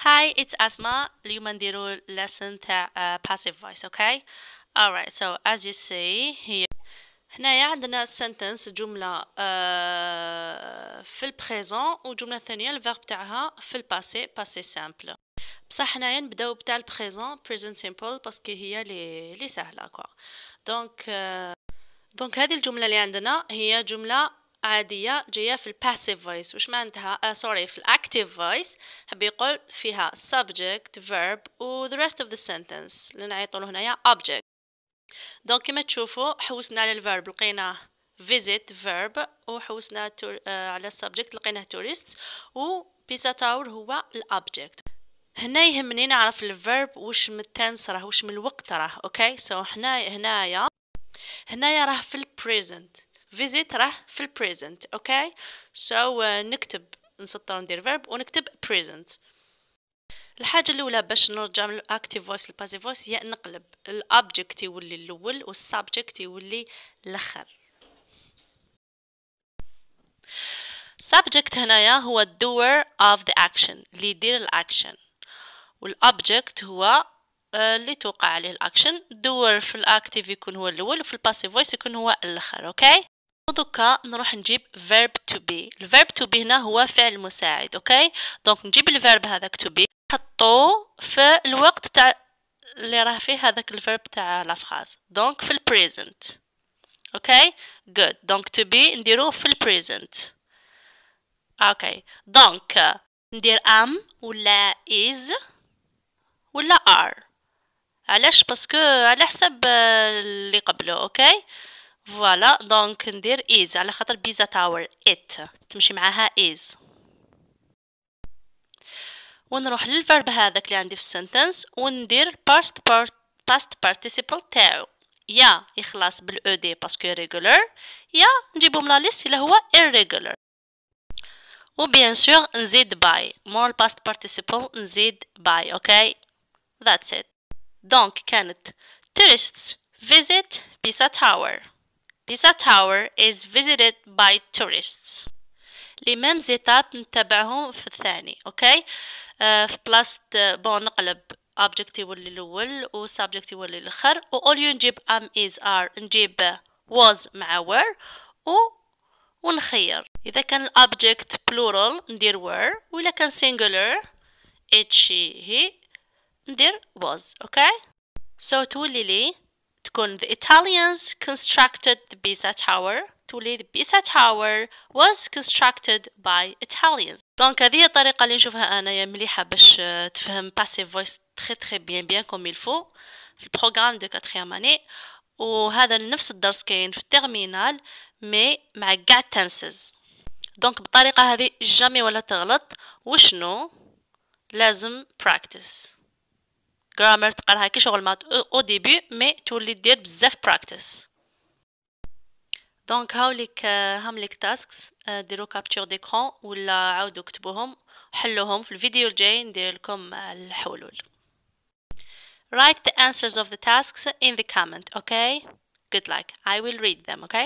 Hi, it's Asma. You اليوم نديرو lesson تاع uh, passive voice okay alright so as you see here هنايا عندنا سنتنس جملة uh, في البريزون وجملة ثانية الفيرب تاعها في الباسي باسي سامبل بصح هنايا نبداو بتاع البريزون present سامبل باسكو هي لي لي سهلة كوا دونك دونك هذه الجملة اللي عندنا هي جملة عادية جاية في الباسيف فويس واش معناتها آه سوري في الاكتيف فويس يقول فيها subject verb و the rest of the sentence اللي له هنايا object دونك كما تشوفوا حوسنا على الفيرب لقيناه visit verb وحوسنا تور... آه على subject لقيناه tourists و pizza tower هو الابجكت هنا يهمني نعرف الفيرب واش من التنس راه واش من الوقت راه اوكي سو so هنا هنايا هنايا راه في البريزنت فيزيت راه في ال present اوكي okay? so uh, نكتب نسطر ندير verb ونكتب present الحاجه الاولى باش نرجع من الاكتيف فويس للباسيف فويس هي نقلب الابجكت يولي الاول والسبجكت يولي الاخر subject هنايا هو الدور of the action اللي يدير الاكشن والابجكت هو آه، اللي توقع عليه الاكشن دور في الاكتيف يكون هو الاول وفي الباسيف فويس يكون هو الاخر اوكي okay? دوكا نروح نجيب verb to be الverb to be هنا هو فعل مساعد اوكي دونك نجيب الفيرب هذاك to be نحطو في الوقت تاع اللي راه فيه هذاك الفيرب تاع لا فراز دونك في البريزنت اوكي جود دونك to be نديروه في البريزنت اوكي دونك ندير ام ولا is ولا are علاش باسكو على حسب اللي قبله اوكي فوالا دونك ندير إيز على خاطر بيزا تاور إت تمشي معاها إيز ونروح للفرب هذاك اللي عندي في السنتنس وندير past باست past participle تاعو يا يخلص بالاو دي باسكو regular يا نجيبهم لا ليست الا هو irregular وبيان سور نزيد باي مور past participle نزيد باي اوكي ذاتس ات دونك كانت تورست فيزيت بيسا تاور Pisa تاور is visited by tourists لمام زيتاب نتبعهم في الثاني اوكي آه، في بلاس بون نقلب object يولي الاول و subject يولي الاخر و all you نجيب am is are نجيب was مع were و ونخير اذا كان الابجكت بلورال ندير وير واذا كان singular it she he ندير واز اوكي سو تولي لي تكون the Italians constructed the Pisa Tower تولي the Pisa Tower was constructed by Italians دونك هذه الطريقة اللي نشوفها أنا مليحة باش آه، تفهم passive voice تخي تخي بيان بيان كوم يلفو في البروغرام دو كاتخيام أني وهذا نفس الدرس كاين في التغمينال مي مع كاع تنسز دونك بالطريقة هذه جامي ولا تغلط وشنو لازم practice جرامر تقراها كي شغل مات او ديبي مي تولي دير بزاف براكتس دونك هاوليك هاملك تاسكس آه، ديرو كابتور ديكرون ولا عاودو كتبوهم حلوهم في الفيديو الجاي ندير لكم آه، الحلول write the answers of the tasks in the comment okay good luck i will read them okay